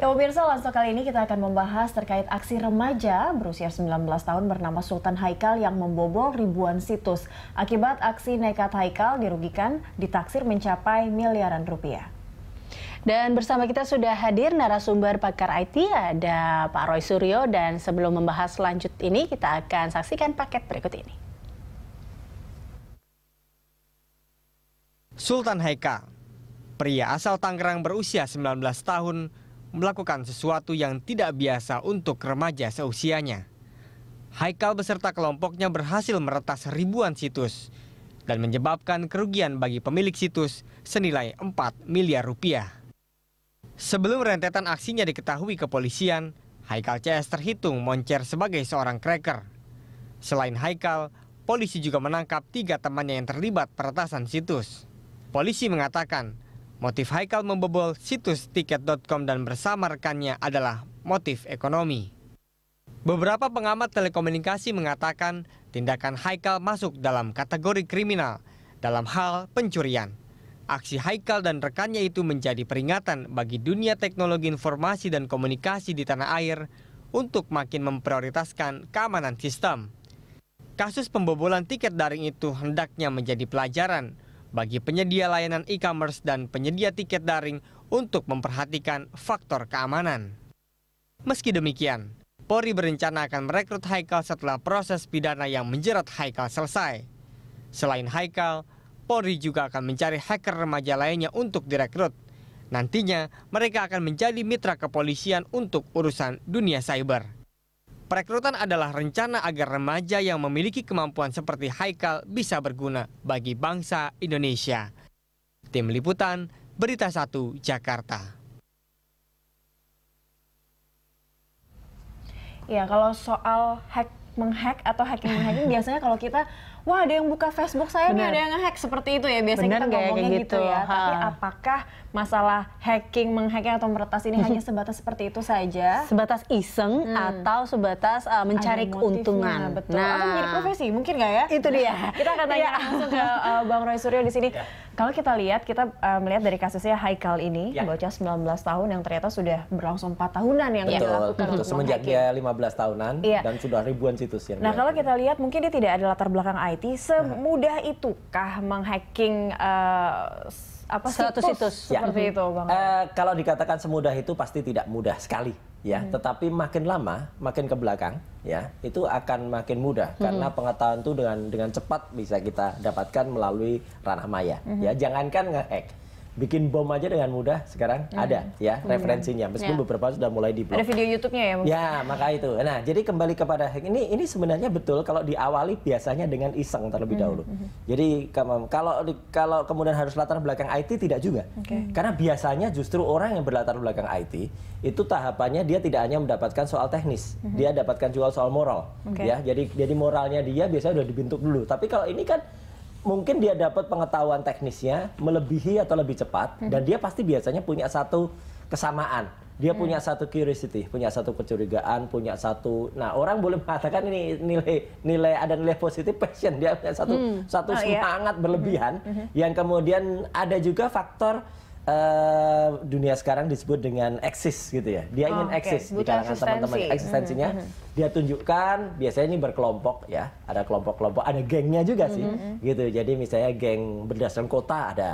Ya pemirsa langsung kali ini kita akan membahas terkait aksi remaja berusia 19 tahun bernama Sultan Haikal yang membobol ribuan situs. Akibat aksi nekat Haikal dirugikan ditaksir mencapai miliaran rupiah. Dan bersama kita sudah hadir narasumber pakar IT ada Pak Roy Suryo dan sebelum membahas lanjut ini kita akan saksikan paket berikut ini. Sultan Haikal, pria asal Tangerang berusia 19 tahun, melakukan sesuatu yang tidak biasa untuk remaja seusianya. Haikal beserta kelompoknya berhasil meretas ribuan situs dan menyebabkan kerugian bagi pemilik situs senilai 4 miliar rupiah. Sebelum rentetan aksinya diketahui kepolisian, Haikal CS terhitung moncer sebagai seorang cracker. Selain Haikal, polisi juga menangkap tiga temannya yang terlibat peretasan situs. Polisi mengatakan Motif Haikal membobol situs tiket.com dan bersama rekannya adalah motif ekonomi. Beberapa pengamat telekomunikasi mengatakan tindakan Haikal masuk dalam kategori kriminal dalam hal pencurian. Aksi Haikal dan rekannya itu menjadi peringatan bagi dunia teknologi informasi dan komunikasi di tanah air untuk makin memprioritaskan keamanan sistem. Kasus pembobolan tiket daring itu hendaknya menjadi pelajaran bagi penyedia layanan e-commerce dan penyedia tiket daring untuk memperhatikan faktor keamanan. Meski demikian, Polri berencana akan merekrut Haikal setelah proses pidana yang menjerat Haikal selesai. Selain Haikal, Polri juga akan mencari hacker remaja lainnya untuk direkrut. Nantinya, mereka akan menjadi mitra kepolisian untuk urusan dunia cyber. Perekrutan adalah rencana agar remaja yang memiliki kemampuan seperti Haikal bisa berguna bagi bangsa Indonesia. Tim Liputan, Berita 1, Jakarta. Ya, kalau soal hack menghack atau hacking menghacking biasanya kalau kita wah ada yang buka Facebook saya Bener. nih, ada yang ngehack seperti itu ya. Biasanya Bener kita ya, ngomongnya kayak gitu, gitu ya. Ha. Tapi apakah masalah hacking, menghacking atau meretas ini hanya sebatas seperti itu saja? Sebatas iseng hmm. atau sebatas uh, mencari keuntungan. betul. Nah. Atau menjadi profesi, mungkin nggak ya? Itu dia. kita akan tanya iya. langsung ke uh, Bang Roy Suryo di sini. Ya. Kalau kita lihat, kita uh, melihat dari kasusnya Haikal ini, ya. bocah 19 tahun yang ternyata sudah berlangsung 4 tahunan yang betul, dilakukan betul. Semenjak dia 15 tahunan ya. dan sudah ribuan situs yang Nah, kalau kita lihat mungkin dia tidak ada latar belakang IT semudah itukah menghacking uh, apa situs, situs seperti ya. itu bang? Uh, kalau dikatakan semudah itu pasti tidak mudah sekali ya, hmm. tetapi makin lama makin ke belakang ya itu akan makin mudah hmm. karena pengetahuan itu dengan dengan cepat bisa kita dapatkan melalui ranah maya hmm. ya jangankan ngehack bikin bom aja dengan mudah sekarang hmm. ada ya hmm. referensinya meskipun ya. beberapa sudah mulai di ada video YouTube-nya ya mungkin. ya maka itu nah jadi kembali kepada ini ini sebenarnya betul kalau diawali biasanya dengan iseng terlebih hmm, dahulu hmm. jadi kalau kalau kemudian harus latar belakang IT tidak juga okay. karena biasanya justru orang yang berlatar belakang IT itu tahapannya dia tidak hanya mendapatkan soal teknis hmm. dia dapatkan juga soal moral okay. ya jadi jadi moralnya dia biasanya sudah dibentuk dulu tapi kalau ini kan mungkin dia dapat pengetahuan teknisnya melebihi atau lebih cepat hmm. dan dia pasti biasanya punya satu kesamaan dia hmm. punya satu curiosity punya satu kecurigaan punya satu nah orang boleh mengatakan ini nilai nilai ada nilai positif passion dia punya satu hmm. satu oh, iya. semangat iya. berlebihan hmm. hmm. yang kemudian ada juga faktor Eh, dunia sekarang disebut dengan eksis gitu ya. Dia ingin eksis oh, okay. eksis di kalangan teman-teman eksistensinya. Mm -hmm. Dia tunjukkan biasanya ini berkelompok ya. Ada kelompok-kelompok, ada gengnya juga sih. Mm -hmm. Gitu. Jadi misalnya geng berdasarkan kota ada,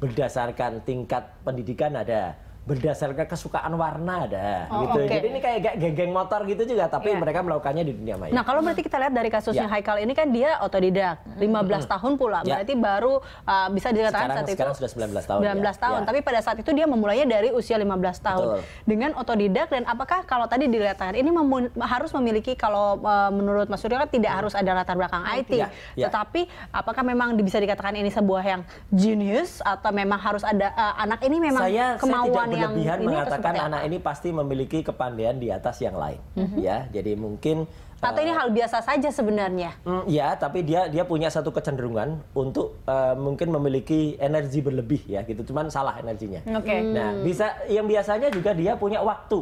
berdasarkan tingkat pendidikan ada berdasarkan kesukaan warna ada oh, gitu. Okay. Jadi ini kayak geng-geng motor gitu juga tapi yeah. mereka melakukannya di dunia maya. Nah, kalau berarti kita lihat dari kasusnya yeah. Haikal ini kan dia otodidak 15 mm. tahun pula. Yeah. Berarti baru uh, bisa dikatakan sekarang, saat sekarang itu sudah 19 tahun. 19 ya. tahun, yeah. tapi pada saat itu dia memulainya dari usia 15 tahun Betul. dengan otodidak dan apakah kalau tadi dilihat ini mem harus memiliki kalau uh, menurut Mas Surya kan tidak mm. harus ada latar belakang IT. Yeah. Yeah. Tetapi apakah memang bisa dikatakan ini sebuah yang genius atau memang harus ada uh, anak ini memang saya, kemauan saya berlebihan yang mengatakan anak ini pasti memiliki kepandaian di atas yang lain mm-hmm. ya jadi mungkin atau ini eh, hal biasa saja sebenarnya mm, ya tapi dia dia punya satu kecenderungan untuk uh, mungkin memiliki energi berlebih ya gitu cuman salah energinya okay. mm. nah hmm. bisa yang biasanya juga dia punya waktu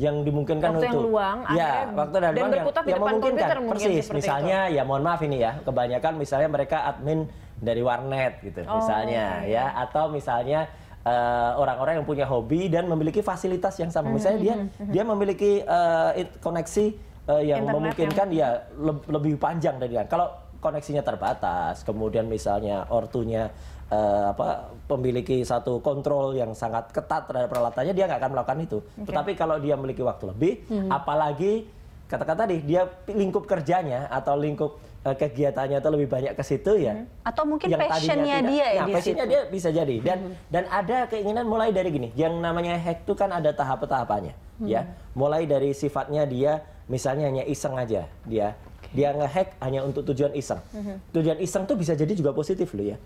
yang dimungkinkan waktu untuk yang luang, ya waktu dan, dan luang yang, yang memungkinkan mungkin persis misalnya itu. ya mohon maaf ini ya kebanyakan misalnya mereka admin dari warnet gitu oh, misalnya okay. ya atau misalnya Eh, orang-orang uh, yang punya hobi dan memiliki fasilitas yang sama. Hmm, misalnya hmm, dia hmm, dia memiliki uh, koneksi uh, yang Internet memungkinkan yang... ya le lebih panjang dari kan. Kalau koneksinya terbatas, kemudian misalnya ortunya uh, apa memiliki satu kontrol yang sangat ketat terhadap peralatannya, dia nggak akan melakukan itu. Okay. Tetapi kalau dia memiliki waktu lebih, -hmm. apalagi kata-kata tadi dia lingkup kerjanya atau lingkup Eh, kegiatannya itu lebih banyak ke situ ya hmm. atau mungkin yang passionnya dia ya nah, di passionnya situ. dia bisa jadi dan hmm. dan ada keinginan mulai dari gini yang namanya hack itu kan ada tahap tahapannya hmm. ya mulai dari sifatnya dia misalnya hanya iseng aja dia dia ngehack hanya untuk tujuan iseng hmm. tujuan iseng tuh bisa jadi juga positif loh ya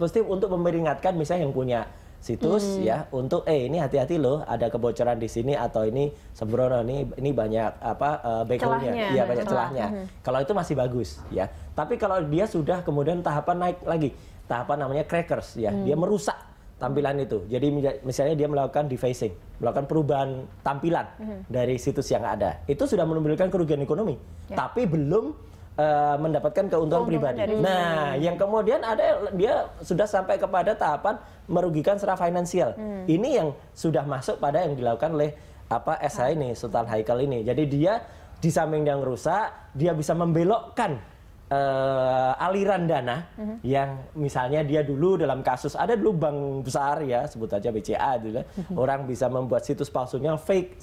positif, untuk memperingatkan misalnya yang punya situs hmm. ya untuk eh ini hati-hati loh ada kebocoran di sini atau ini sembrono ini ini banyak apa uh, eh, backholdnya iya banyak Celah. celahnya hmm. kalau itu masih bagus ya tapi kalau dia sudah kemudian tahapan naik lagi tahapan namanya crackers ya hmm. dia merusak tampilan itu jadi misalnya dia melakukan defacing melakukan perubahan tampilan hmm. dari situs yang ada itu sudah menimbulkan kerugian ekonomi ya. tapi belum uh, mendapatkan keuntungan oh, pribadi. Dari nah, yang kemudian ada dia sudah sampai kepada tahapan merugikan secara finansial. Hmm. Ini yang sudah masuk pada yang dilakukan oleh apa SH ini Sultan Haikal ini. Jadi dia di samping yang rusak, dia bisa membelokkan uh, aliran dana mm-hmm. yang misalnya dia dulu dalam kasus ada lubang besar ya sebut aja BCA dulu gitu mm-hmm. Ya. orang bisa membuat situs palsunya fake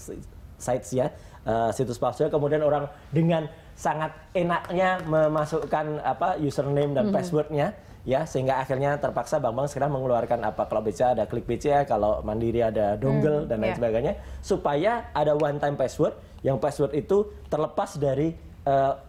sites ya uh, situs palsunya kemudian orang dengan sangat enaknya memasukkan apa username dan mm -hmm. passwordnya ya sehingga akhirnya terpaksa Bang Bang sekarang mengeluarkan apa kalau BCA ada klik BCA kalau Mandiri ada dongle hmm, dan lain yeah. sebagainya supaya ada one time password yang password itu terlepas dari uh,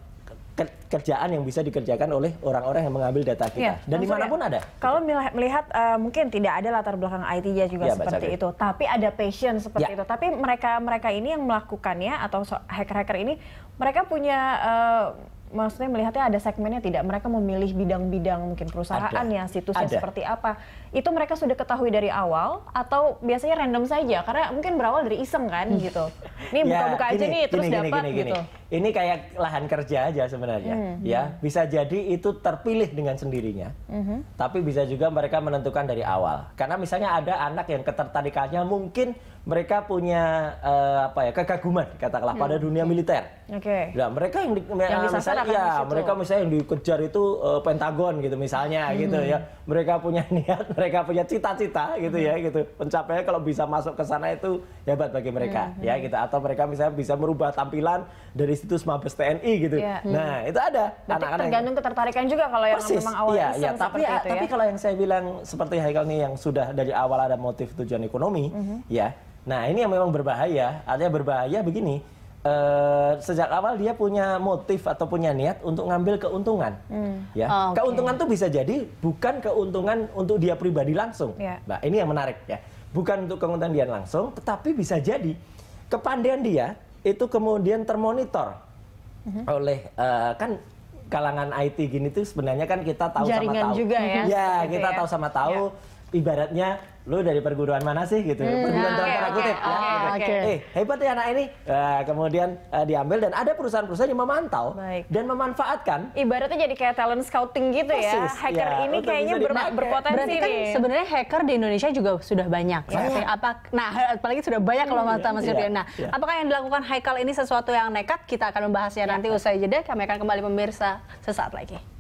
kerjaan yang bisa dikerjakan oleh orang-orang yang mengambil data kita. Ya, Dan dimanapun ya. ada. Kalau melihat uh, mungkin tidak ada latar belakang IT ya juga ya, seperti itu, tapi ada passion seperti ya. itu. Tapi mereka mereka ini yang melakukannya atau hacker-hacker ini mereka punya uh, maksudnya melihatnya ada segmennya tidak. Mereka memilih bidang-bidang mungkin perusahaan ya, situsnya ada. seperti apa itu mereka sudah ketahui dari awal atau biasanya random saja karena mungkin berawal dari iseng kan hmm. gitu. Ini ya, buka-buka aja nih terus gini, dapat gini, gitu. Ini kayak lahan kerja aja sebenarnya mm -hmm. ya. Hmm. Bisa jadi itu terpilih dengan sendirinya. -hmm. Tapi bisa juga mereka menentukan dari awal. Karena misalnya ada anak yang ketertarikannya mungkin mereka punya uh, apa ya kekaguman katakanlah hmm. pada dunia militer. Oke. Okay. Nah, mereka yang, di, yang ah, misalnya ya, mereka misalnya yang dikejar itu uh, Pentagon gitu misalnya hmm. gitu ya. Mereka punya niat mereka punya cita-cita gitu ya gitu pencapaiannya kalau bisa masuk ke sana itu hebat bagi mereka iya, iya. ya gitu atau mereka misalnya bisa merubah tampilan dari situs Mabes TNI gitu iya. nah hmm. itu ada anak-anak tergantung ketertarikan juga kalau yang Persis. memang awal ya, ya, tapi, ya, tapi kalau yang saya bilang seperti Haikal nih yang sudah dari awal ada motif tujuan ekonomi mhm. ya nah ini yang memang berbahaya artinya berbahaya begini Uh, sejak awal dia punya motif atau punya niat untuk ngambil keuntungan, hmm. ya. Oh, okay. Keuntungan tuh bisa jadi bukan keuntungan untuk dia pribadi langsung. Yeah. Ya. Mbak, ini yang menarik ya. Bukan untuk keuntungan dia langsung, tetapi bisa jadi kepandaian dia itu kemudian termonitor mm-hmm. oleh uh, kan kalangan IT gini tuh sebenarnya kan kita tahu Jaringan sama tahu. juga ya. ya, kita ya. tahu sama tahu. Yeah ibaratnya lu dari perguruan mana sih gitu hmm, perguruan nah, dalam okay, tanda kutip okay, ya okay, gitu. okay. eh, eh hebat ya anak ini nah, kemudian uh, diambil dan ada perusahaan-perusahaan yang memantau Baik. dan memanfaatkan ibaratnya jadi kayak talent scouting gitu ya. Persis, ya hacker ya, ini kayaknya ber berpotensi berarti kan sebenarnya hacker di Indonesia juga sudah banyak yeah. apa nah apalagi sudah banyak kalau mata Mas Yudhian iya, iya, nah iya. apakah yang dilakukan Haikal ini sesuatu yang nekat kita akan membahasnya ya. nanti usai jeda kami akan kembali pemirsa sesaat lagi